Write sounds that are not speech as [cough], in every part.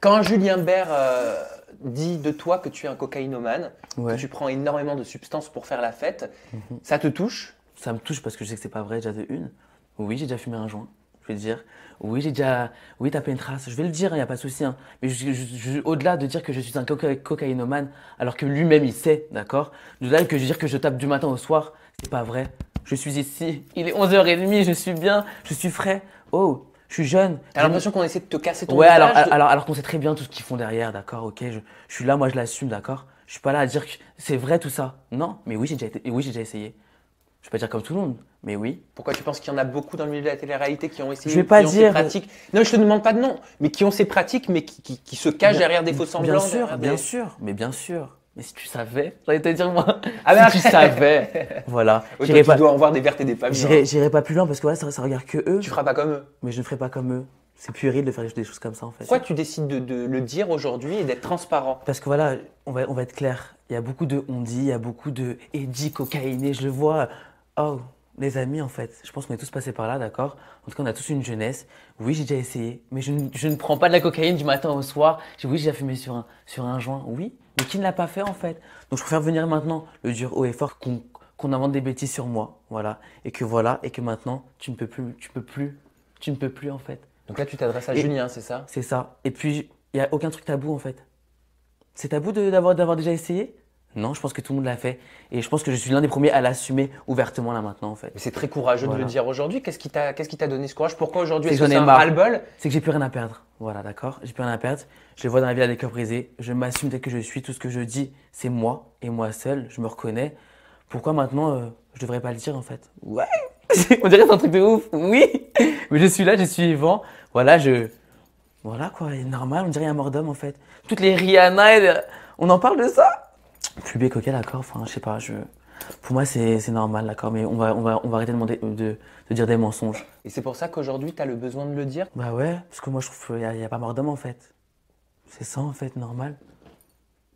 Quand Julien Bert euh, dit de toi que tu es un cocaïnomane, que tu prends énormément de substances pour faire la fête, mhm. ça te touche Ça me touche parce que je sais que c'est pas vrai déjà de une. Oui, j'ai déjà fumé un joint, je vais dire. Oui, j'ai déjà oui, tapé une trace, je vais le dire, il n'y a pas de souci. Hein. Mais je, je, au-delà de dire que je suis un cocaïnomane, alors que lui-même il sait, d'accord nous là que je dire que je tape du matin au soir, c'est pas vrai. Je suis ici, il est 11h30, je suis bien, je suis frais. Oh, je suis jeune. T'as l'impression qu'on essaie de te casser ton Ouais, alors, alors, alors, qu'on sait très bien tout ce qu'ils font derrière, d'accord, ok, je, je, suis là, moi je l'assume, d'accord. Je suis pas là à dire que c'est vrai tout ça. Non, mais oui, j'ai déjà, oui, j'ai déjà essayé. Je vais pas dire comme tout le monde, mais oui. Pourquoi tu penses qu'il y en a beaucoup dans le milieu de la télé-réalité qui ont essayé Je vais pas dire. Non, je te demande pas de nom, mais qui ont ces pratiques, mais qui, qui, se cachent derrière des fausses semblants. Bien sûr, bien sûr, mais bien sûr mais si tu savais, j'allais te dire moi, [laughs] ah si tu savais, voilà. [laughs] Je pas. dois en voir des vertes et des femmes. Hein. J'irai, pas plus loin parce que voilà, ça, regarde que eux. Tu feras pas comme eux. Mais je ne ferai pas comme eux. C'est puéril de faire des choses comme ça en fait. Pourquoi tu décides de, le dire aujourd'hui et d'être transparent Parce que voilà, on va, on va être clair. Il y a beaucoup de on dit, il y a beaucoup de dit cocaïné, je le vois. Oh, les amis en fait. Je pense qu'on est tous passés par là, d'accord En tout cas, on a tous une jeunesse. Oui, j'ai déjà essayé, mais je ne, je ne prends pas de la cocaïne du matin au soir. Oui, j'ai fumé sur un, sur un joint. Oui, mais qui ne l'a pas fait en fait. Donc je préfère venir maintenant le dire haut et fort qu'on invente des bêtises sur moi, voilà, et que voilà, et que maintenant tu ne peux plus, tu peux plus, tu ne peux plus en fait. Donc là tu t'adresses à Julien, hein, c'est ça C'est ça. Et puis il n'y a aucun truc tabou en fait. C'est tabou d'avoir déjà essayé non, je pense que tout le monde l'a fait. Et je pense que je suis l'un des premiers à l'assumer ouvertement là maintenant en fait. C'est très courageux de le dire aujourd'hui. Qu'est-ce qui t'a qu'est-ce qui t'a donné ce courage Pourquoi aujourd'hui est-ce que c'est un le bol C'est que j'ai plus rien à perdre. Voilà, d'accord J'ai plus rien à perdre. Je le vois dans la vie à des cœurs brisés. Je m'assume tel que je suis. Tout ce que je dis, c'est moi et moi seul. Je me reconnais. Pourquoi maintenant euh, je devrais pas le dire en fait Ouais [laughs] On dirait c'est un truc de ouf. Oui [laughs] Mais je suis là, je suis vivant. Voilà, je. Voilà quoi, normal, on dirait un mort d'homme en fait. Toutes les Rihanna, euh, on en parle de ça plus coca, d'accord, Enfin, je sais pas, je... Pour moi, c'est normal, d'accord, mais on va, on, va, on va arrêter de, demander, de, dire des mensonges. Et c'est pour ça qu'aujourd'hui, tu as le besoin de le dire Bah ouais, parce que moi, je trouve qu'il n'y a, pas mort d'homme en fait. C'est ça en fait, normal.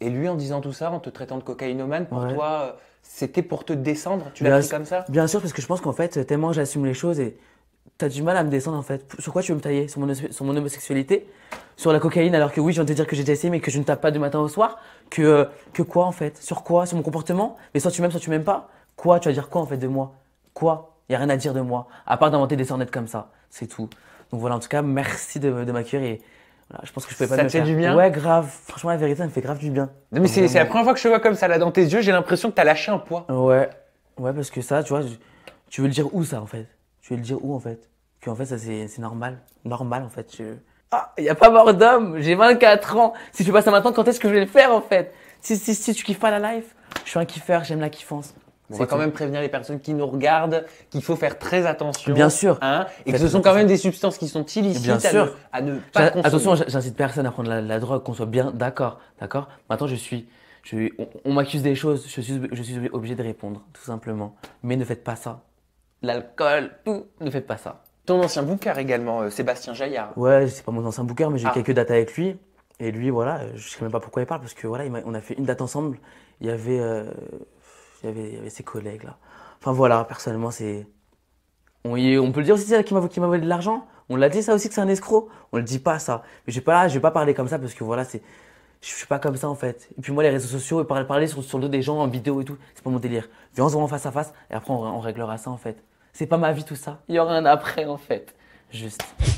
Et lui, en disant tout ça, en te traitant de cocaïnomane, pour toi, c'était pour te descendre Tu l'as dit comme ça Bien sûr, parce que je pense qu'en fait, tellement j'assume les choses et t'as du mal à me descendre en fait. Sur quoi tu veux me tailler Sur sur mon homosexualité sur la cocaïne alors que oui, je envie de te dire que j'ai déjà essayé mais que je ne tape pas du matin au soir, que, euh, que quoi en fait Sur quoi Sur mon comportement Mais soit tu m'aimes, soit tu m'aimes pas. Quoi Tu vas dire quoi en fait de moi Quoi Il n'y a rien à dire de moi, à part d'inventer des sornettes comme ça. C'est tout. Donc voilà, en tout cas, merci de, de m'accueillir voilà, je pense que je pouvais pas ça me fait du bien. Ouais, grave. Franchement, la vérité, ça me fait grave du bien. mais c'est la première fois que je te vois comme ça là dans tes yeux, j'ai l'impression que tu as lâché un poids. Ouais. Ouais, parce que ça, tu vois, tu veux le dire où ça en fait Tu veux le dire où en fait Que en fait, ça c'est normal. Normal en fait il ah, n'y a pas mort d'homme, j'ai 24 ans. Si je fais pas ça maintenant, quand est-ce que je vais le faire en fait si, si, si tu kiffes pas la life, je suis un kiffeur, j'aime la kiffance. C'est quand même prévenir les personnes qui nous regardent qu'il faut faire très attention. Bien sûr. Hein, et que ce sont quand même des substances qui sont illicites. Bien à, Ne, pas consommer. Attention, j'incite personne à prendre la, drogue, qu'on soit bien d'accord. D'accord Maintenant, je suis. on, m'accuse des choses, je suis obligé de répondre, tout simplement. Mais ne faites pas ça. L'alcool, tout, ne faites pas ça. Ton ancien booker également, euh, Sébastien Jaillard. Ouais, c'est pas mon ancien booker, mais j'ai ah. quelques dates avec lui. Et lui, voilà, euh, je sais même pas pourquoi il parle, parce que voilà, on a fait une date ensemble. Il y avait, euh, il ses collègues là. Enfin voilà, personnellement, c'est. On, peut le dire aussi, c'est qui m'a volé de l'argent. On l'a dit ça aussi que c'est un escroc. On le dit pas ça. Mais je pas je vais pas parler comme ça parce que voilà, c'est. Je suis pas comme ça en fait. Et puis moi, les réseaux sociaux, et parler, parler sur, sur le dos des gens en vidéo et tout, c'est pas mon délire. Viens, on se en face à face et après on réglera ça en fait. C'est pas ma vie tout ça. Il y aura un après en fait. Juste.